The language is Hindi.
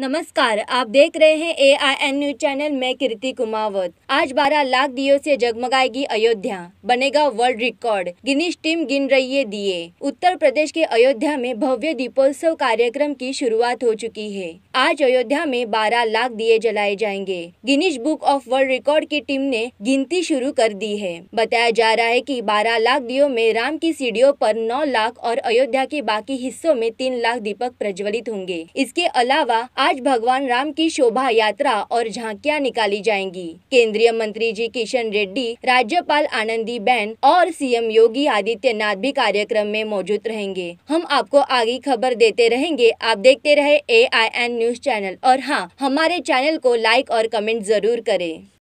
नमस्कार आप देख रहे हैं A I N news channel में कीर्ति कुमावत आज 12 लाख दियो से जगमगाएगी अयोध्या बनेगा वर्ल्ड रिकॉर्ड गिनीश टीम गिन रही है दिए उत्तर प्रदेश के अयोध्या में भव्य दीपोत्सव कार्यक्रम की शुरुआत हो चुकी है आज अयोध्या में 12 लाख दिए जलाए जाएंगे Guinness book of world record की टीम ने गिनती शुरू कर दी है बताया जा रहा है की बारह लाख दियो में राम की सीढ़ियों पर नौ लाख और अयोध्या के बाकी हिस्सों में तीन लाख दीपक प्रज्वलित होंगे इसके अलावा आज भगवान राम की शोभा यात्रा और झांकियां निकाली जाएंगी केंद्रीय मंत्री जी किशन रेड्डी राज्यपाल आनंदी बैन और सीएम योगी आदित्यनाथ भी कार्यक्रम में मौजूद रहेंगे हम आपको आगे खबर देते रहेंगे आप देखते रहे ए न्यूज चैनल और हाँ हमारे चैनल को लाइक और कमेंट जरूर करें